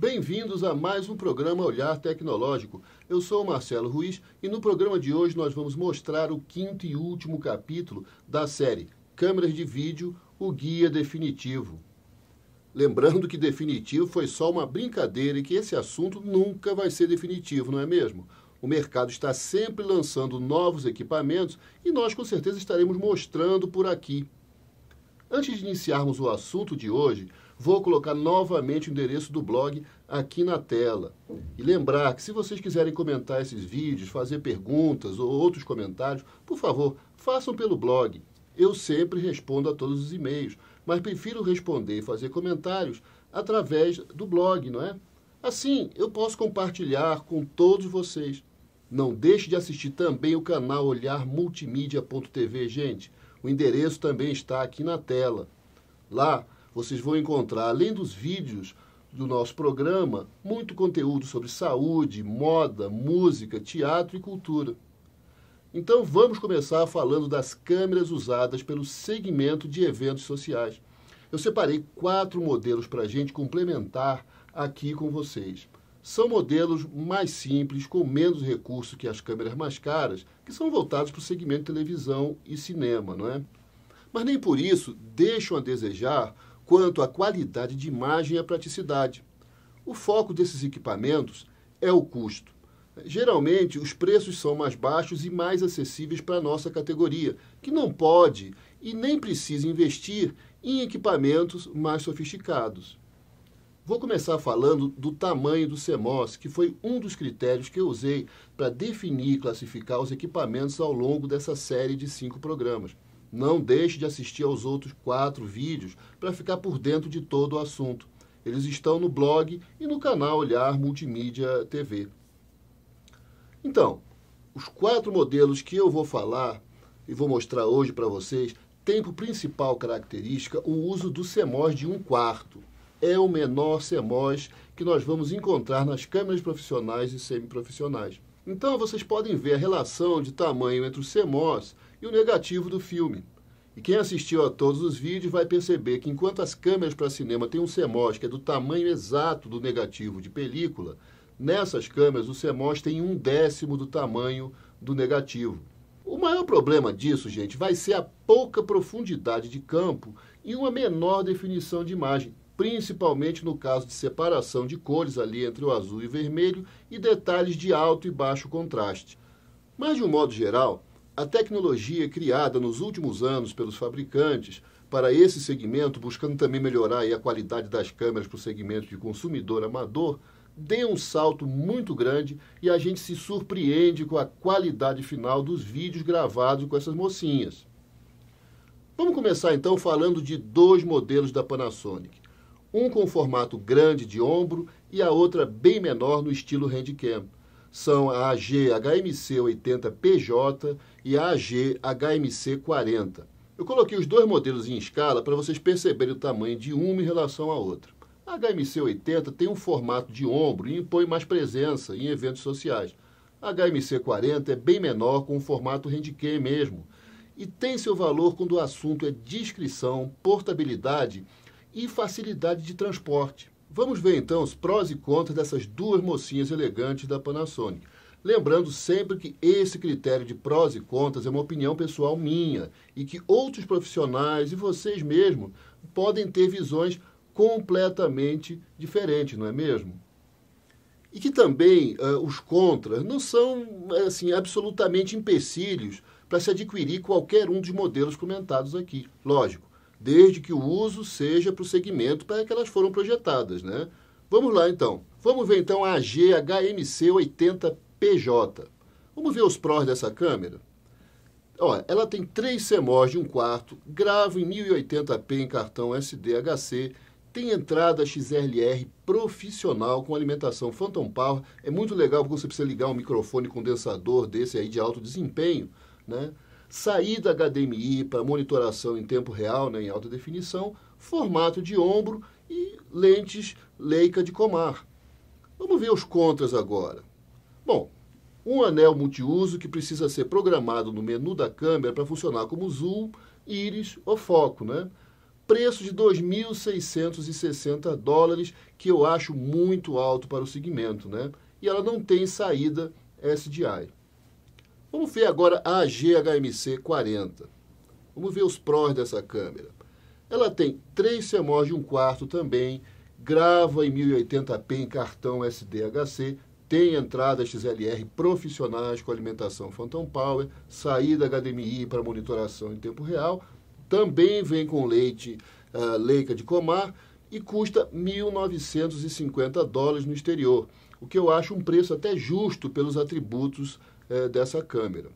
Bem-vindos a mais um programa Olhar Tecnológico. Eu sou Marcelo Ruiz e no programa de hoje nós vamos mostrar o quinto e último capítulo da série Câmeras de Vídeo O Guia Definitivo. Lembrando que definitivo foi só uma brincadeira e que esse assunto nunca vai ser definitivo, não é mesmo? O mercado está sempre lançando novos equipamentos e nós com certeza estaremos mostrando por aqui. Antes de iniciarmos o assunto de hoje, vou colocar novamente o endereço do blog aqui na tela. E lembrar que se vocês quiserem comentar esses vídeos, fazer perguntas ou outros comentários, por favor, façam pelo blog. Eu sempre respondo a todos os e-mails, mas prefiro responder e fazer comentários através do blog, não é? Assim, eu posso compartilhar com todos vocês. Não deixe de assistir também o canal Olhar Multimídia.tv, gente. O endereço também está aqui na tela. Lá vocês vão encontrar, além dos vídeos do nosso programa, muito conteúdo sobre saúde, moda, música, teatro e cultura. Então vamos começar falando das câmeras usadas pelo segmento de eventos sociais. Eu separei quatro modelos para a gente complementar aqui com vocês são modelos mais simples, com menos recurso que as câmeras mais caras, que são voltados para o segmento televisão e cinema, não é? Mas nem por isso deixam a desejar quanto à qualidade de imagem e à praticidade. O foco desses equipamentos é o custo. Geralmente, os preços são mais baixos e mais acessíveis para a nossa categoria, que não pode e nem precisa investir em equipamentos mais sofisticados. Vou começar falando do tamanho do CEMOS, que foi um dos critérios que eu usei para definir e classificar os equipamentos ao longo dessa série de cinco programas. Não deixe de assistir aos outros quatro vídeos para ficar por dentro de todo o assunto. Eles estão no blog e no canal Olhar Multimídia TV. Então, os quatro modelos que eu vou falar e vou mostrar hoje para vocês têm por principal característica o uso do CEMOS de um quarto é o menor CMOS que nós vamos encontrar nas câmeras profissionais e semiprofissionais. Então vocês podem ver a relação de tamanho entre o CMOS e o negativo do filme. E quem assistiu a todos os vídeos vai perceber que enquanto as câmeras para cinema têm um CMOS que é do tamanho exato do negativo de película, nessas câmeras o CMOS tem um décimo do tamanho do negativo. O maior problema disso, gente, vai ser a pouca profundidade de campo e uma menor definição de imagem principalmente no caso de separação de cores ali entre o azul e o vermelho e detalhes de alto e baixo contraste. Mas, de um modo geral, a tecnologia criada nos últimos anos pelos fabricantes para esse segmento, buscando também melhorar a qualidade das câmeras para o segmento de consumidor amador, deu um salto muito grande e a gente se surpreende com a qualidade final dos vídeos gravados com essas mocinhas. Vamos começar então falando de dois modelos da Panasonic um com formato grande de ombro e a outra bem menor no estilo handicam. São a AG HMC 80PJ e a AG HMC 40. Eu coloquei os dois modelos em escala para vocês perceberem o tamanho de uma em relação à outra. A HMC 80 tem um formato de ombro e impõe mais presença em eventos sociais. A HMC 40 é bem menor com o formato handicap mesmo e tem seu valor quando o assunto é descrição, portabilidade e facilidade de transporte. Vamos ver então os prós e contras dessas duas mocinhas elegantes da Panasonic. Lembrando sempre que esse critério de prós e contras é uma opinião pessoal minha e que outros profissionais e vocês mesmos podem ter visões completamente diferentes, não é mesmo? E que também uh, os contras não são eh, assim absolutamente empecilhos para se adquirir qualquer um dos modelos comentados aqui. Lógico, desde que o uso seja para o segmento para que elas foram projetadas, né? Vamos lá então. Vamos ver então a GHMC80PJ. Vamos ver os prós dessa câmera? Olha, ela tem três CMOS de 1 um quarto, grava em 1080p em cartão SDHC, tem entrada XLR profissional com alimentação Phantom Power. É muito legal porque você precisa ligar um microfone condensador desse aí de alto desempenho, né? sair da HDMI para monitoração em tempo real, né, em alta definição, formato de ombro e lentes Leica de Comar. Vamos ver os contras agora. Bom, um anel multiuso que precisa ser programado no menu da câmera para funcionar como zoom, íris ou foco, né? Preço de 2.660 dólares, que eu acho muito alto para o segmento, né? E ela não tem saída SDI. Vamos ver agora a GHMC 40. Vamos ver os prós dessa câmera. Ela tem 3 CMOS de 1 quarto também, grava em 1080p em cartão SDHC, tem entrada XLR profissionais com alimentação Phantom Power, saída HDMI para monitoração em tempo real, também vem com leite uh, Leica de Comar e custa 1.950 dólares no exterior, o que eu acho um preço até justo pelos atributos é, dessa câmera.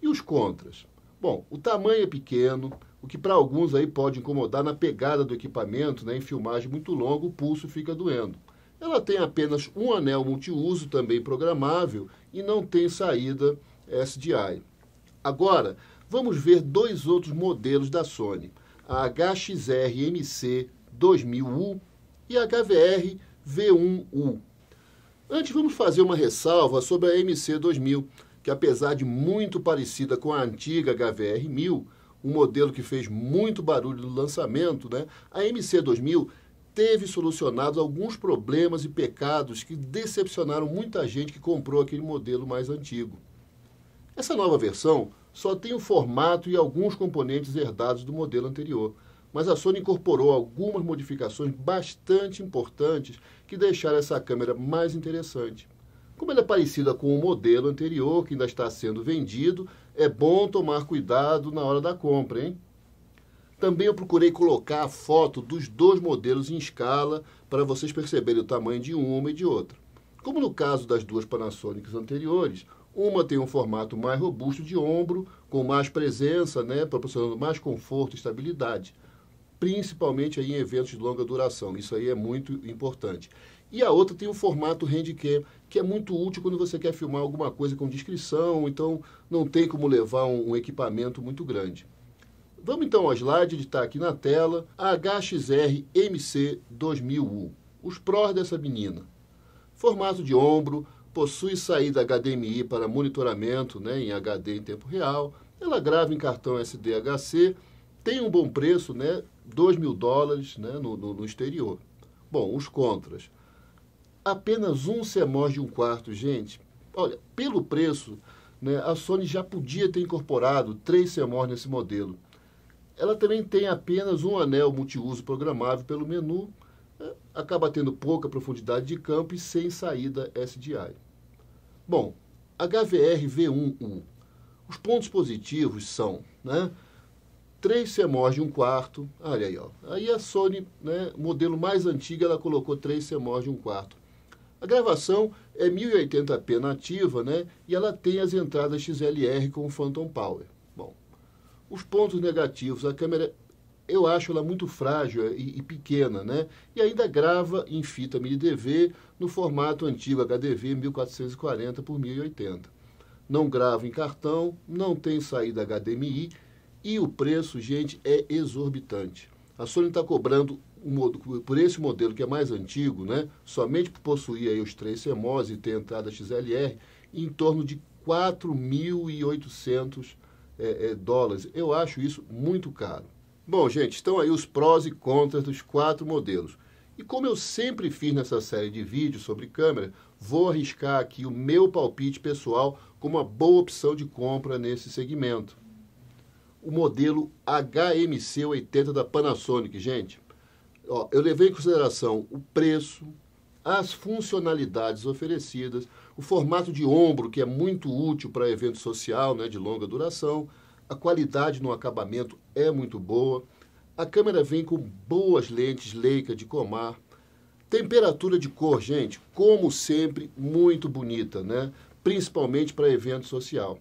E os contras? Bom, o tamanho é pequeno, o que para alguns aí pode incomodar na pegada do equipamento, né, em filmagem muito longa, o pulso fica doendo. Ela tem apenas um anel multiuso, também programável, e não tem saída SDI. Agora, vamos ver dois outros modelos da Sony, a HXR MC 2000U e a HVR V1U. Antes, vamos fazer uma ressalva sobre a MC 2000, que apesar de muito parecida com a antiga HVR 1000, um modelo que fez muito barulho no lançamento, né? a MC 2000 teve solucionado alguns problemas e pecados que decepcionaram muita gente que comprou aquele modelo mais antigo. Essa nova versão só tem o formato e alguns componentes herdados do modelo anterior mas a Sony incorporou algumas modificações bastante importantes que deixaram essa câmera mais interessante. Como ela é parecida com o modelo anterior que ainda está sendo vendido, é bom tomar cuidado na hora da compra, hein? Também eu procurei colocar a foto dos dois modelos em escala para vocês perceberem o tamanho de uma e de outra. Como no caso das duas Panasonics anteriores, uma tem um formato mais robusto de ombro, com mais presença, né, proporcionando mais conforto e estabilidade principalmente aí em eventos de longa duração. Isso aí é muito importante. E a outra tem o formato handicam, que é muito útil quando você quer filmar alguma coisa com descrição, então não tem como levar um, um equipamento muito grande. Vamos então ao slide ele está aqui na tela, a HXR MC 2000U. Os prós dessa menina. Formato de ombro, possui saída HDMI para monitoramento né, em HD em tempo real, ela grava em cartão SDHC, tem um bom preço, né, 2 mil dólares né, no, no, no exterior. Bom, os contras. Apenas um CMOS de um quarto, gente. Olha, pelo preço, né, a Sony já podia ter incorporado três CMOS nesse modelo. Ela também tem apenas um anel multiuso programável pelo menu, né, acaba tendo pouca profundidade de campo e sem saída SDI. Bom, HVR V1U. Os pontos positivos são né, três semores de um quarto. Olha aí, ó. Aí a Sony, né, modelo mais antigo, ela colocou três semores de um quarto. A gravação é 1080p nativa, né? E ela tem as entradas XLR com Phantom Power. Bom, os pontos negativos, a câmera eu acho ela muito frágil e, e, pequena, né? E ainda grava em fita mini-DV no formato antigo HDV 1440 por 1080. Não grava em cartão, não tem saída HDMI e o preço, gente, é exorbitante. A Sony está cobrando por esse modelo que é mais antigo, né, somente por possuir aí os três CMOS e ter entrada XLR, em torno de 4.800 é, é, dólares. Eu acho isso muito caro. Bom, gente, estão aí os prós e contras dos quatro modelos. E como eu sempre fiz nessa série de vídeos sobre câmera, vou arriscar aqui o meu palpite pessoal como uma boa opção de compra nesse segmento o modelo HMC 80 da Panasonic, gente. Ó, eu levei em consideração o preço, as funcionalidades oferecidas, o formato de ombro, que é muito útil para evento social né, de longa duração, a qualidade no acabamento é muito boa, a câmera vem com boas lentes Leica de Comar, temperatura de cor, gente, como sempre, muito bonita, né? principalmente para evento social.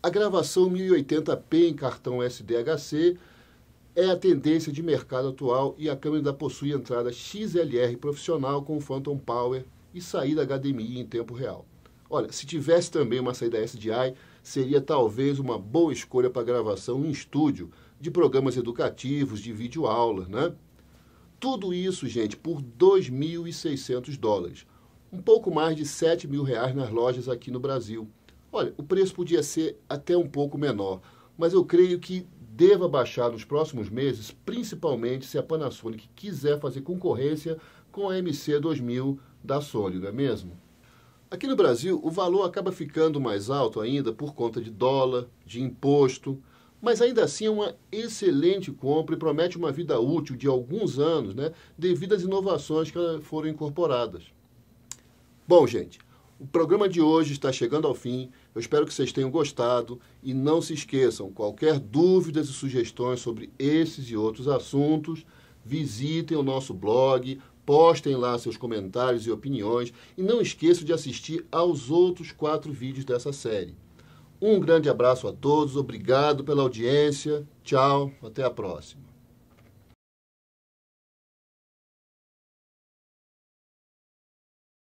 A gravação 1080p em cartão SDHC é a tendência de mercado atual e a câmera ainda possui entrada XLR profissional com Phantom Power e saída HDMI em tempo real. Olha, se tivesse também uma saída SDI, seria talvez uma boa escolha para gravação em estúdio de programas educativos, de videoaula, né? Tudo isso, gente, por 2.600 dólares, um pouco mais de 7 mil reais nas lojas aqui no Brasil. Olha, o preço podia ser até um pouco menor, mas eu creio que deva baixar nos próximos meses, principalmente se a Panasonic quiser fazer concorrência com a MC2000 da Sony, não é mesmo? Aqui no Brasil, o valor acaba ficando mais alto ainda por conta de dólar, de imposto, mas ainda assim é uma excelente compra e promete uma vida útil de alguns anos, né, devido às inovações que foram incorporadas. Bom, gente, o programa de hoje está chegando ao fim. Eu espero que vocês tenham gostado e não se esqueçam, qualquer dúvidas e sugestões sobre esses e outros assuntos, visitem o nosso blog, postem lá seus comentários e opiniões e não esqueçam de assistir aos outros quatro vídeos dessa série. Um grande abraço a todos, obrigado pela audiência, tchau, até a próxima.